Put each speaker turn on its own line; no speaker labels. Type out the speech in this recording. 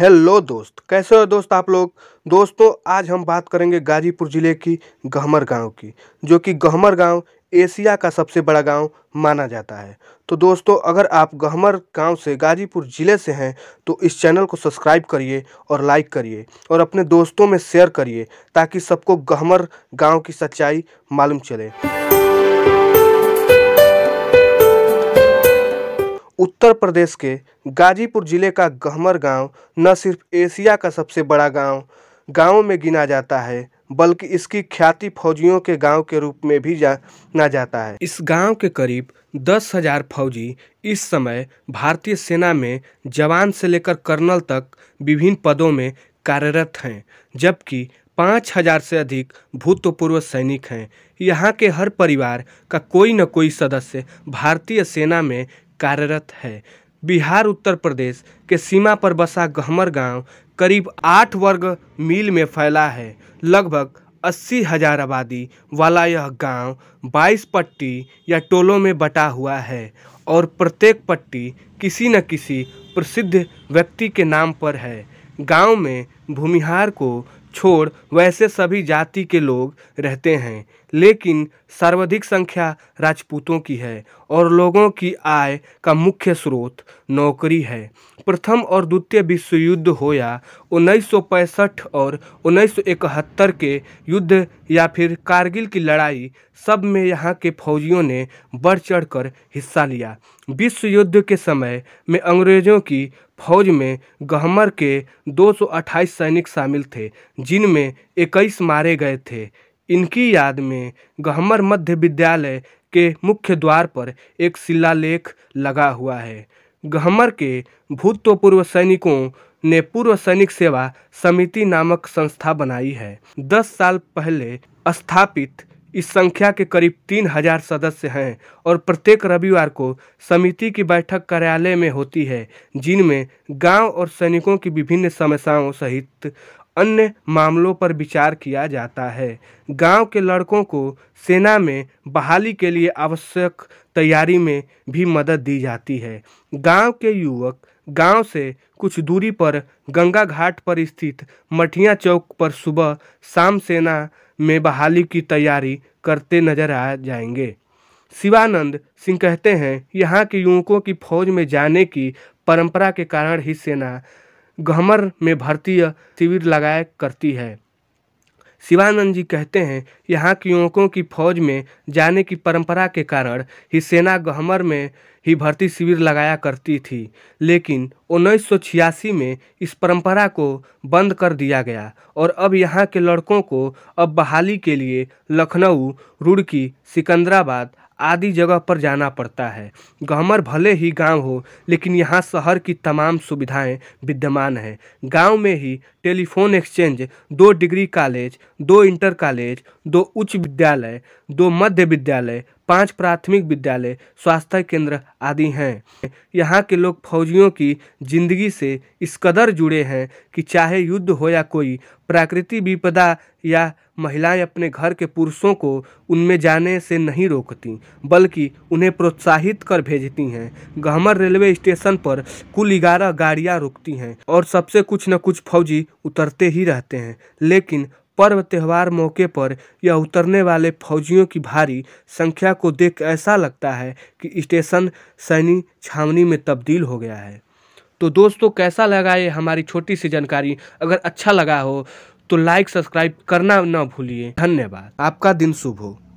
hello दोस्त कैसे हो दोस्त आप लोग दोस्तों आज हम बात करेंगे गाजीपुर ज़िले की गहमर गांव की जो कि गहमर गांव एशिया का सबसे बड़ा गांव माना जाता है तो दोस्तों अगर आप गहमर गांव से गाजीपुर ज़िले से हैं तो इस चैनल को सब्सक्राइब करिए और लाइक करिए और अपने दोस्तों में शेयर करिए ताकि सबको गहमर गाँव की सच्चाई मालूम चले उत्तर प्रदेश के गाजीपुर ज़िले का गहमर गांव न सिर्फ एशिया का सबसे बड़ा गांव गाँव में गिना जाता है बल्कि इसकी ख्याति फौजियों के गांव के रूप में भी जाना जाता है इस गांव के करीब दस हजार फौजी इस समय भारतीय सेना में जवान से लेकर कर्नल तक विभिन्न पदों में कार्यरत हैं जबकि पाँच हजार से अधिक भूतपूर्व सैनिक हैं यहाँ के हर परिवार का कोई न कोई सदस्य भारतीय सेना में कार्यरत है बिहार उत्तर प्रदेश के सीमा पर बसा गहमर गांव करीब आठ वर्ग मील में फैला है लगभग अस्सी हजार आबादी वाला यह गांव बाईस पट्टी या टोलों में बटा हुआ है और प्रत्येक पट्टी किसी न किसी प्रसिद्ध व्यक्ति के नाम पर है गांव में भूमिहार को छोड़ वैसे सभी जाति के लोग रहते हैं लेकिन सर्वाधिक संख्या राजपूतों की है और लोगों की आय का मुख्य स्रोत नौकरी है प्रथम और द्वितीय विश्व युद्ध होया उन्नीस और उन्नीस के युद्ध या फिर कारगिल की लड़ाई सब में यहाँ के फौजियों ने बढ़ चढ़कर हिस्सा लिया विश्व युद्ध के समय में अंग्रेज़ों की फौज में गहमर के दो सैनिक शामिल थे जिनमें इक्कीस मारे गए थे इनकी याद में गहमर मध्य विद्यालय के मुख्य द्वार पर एक शिलालेख लगा हुआ है गहमर के भूतपूर्व सैनिकों ने पूर्व सैनिक सेवा समिति नामक संस्था बनाई है दस साल पहले स्थापित इस संख्या के करीब तीन हजार सदस्य हैं और प्रत्येक रविवार को समिति की बैठक कार्यालय में होती है जिनमें गांव और सैनिकों की विभिन्न समस्याओं सहित अन्य मामलों पर विचार किया जाता है गांव के लड़कों को सेना में बहाली के लिए आवश्यक तैयारी में भी मदद दी जाती है गांव के युवक गांव से कुछ दूरी पर गंगा घाट पर स्थित मठिया चौक पर सुबह शाम सेना में बहाली की तैयारी करते नजर आ जाएंगे शिवानंद सिंह कहते हैं यहाँ के युवकों की फौज में जाने की परंपरा के कारण ही सेना गहमर में भर्ती शिविर लगाया करती है शिवानंद जी कहते हैं यहाँ के युवकों की फौज में जाने की परंपरा के कारण ही सेना गहमर में ही भर्ती शिविर लगाया करती थी लेकिन उन्नीस में इस परंपरा को बंद कर दिया गया और अब यहाँ के लड़कों को अब बहाली के लिए लखनऊ रुड़की सिकंदराबाद आदि जगह पर जाना पड़ता है गहमर भले ही गांव हो लेकिन यहाँ शहर की तमाम सुविधाएं विद्यमान हैं गांव में ही टेलीफोन एक्सचेंज दो डिग्री कॉलेज दो इंटर कॉलेज दो उच्च विद्यालय दो मध्य विद्यालय पांच प्राथमिक विद्यालय स्वास्थ्य केंद्र आदि हैं यहाँ के लोग फौजियों की जिंदगी से इस कदर जुड़े हैं कि चाहे युद्ध हो या कोई प्राकृतिक विपदा या महिलाएं अपने घर के पुरुषों को उनमें जाने से नहीं रोकती बल्कि उन्हें प्रोत्साहित कर भेजती हैं गहमर रेलवे स्टेशन पर कुल ग्यारह गाड़ियाँ रुकती हैं और सबसे कुछ न कुछ फौजी उतरते ही रहते हैं लेकिन पर्व त्यौहार मौके पर यह उतरने वाले फौजियों की भारी संख्या को देख ऐसा लगता है कि स्टेशन सैनी छावनी में तब्दील हो गया है तो दोस्तों कैसा लगा ये हमारी छोटी सी जानकारी अगर अच्छा लगा हो तो लाइक सब्सक्राइब करना ना भूलिए धन्यवाद आपका दिन शुभ हो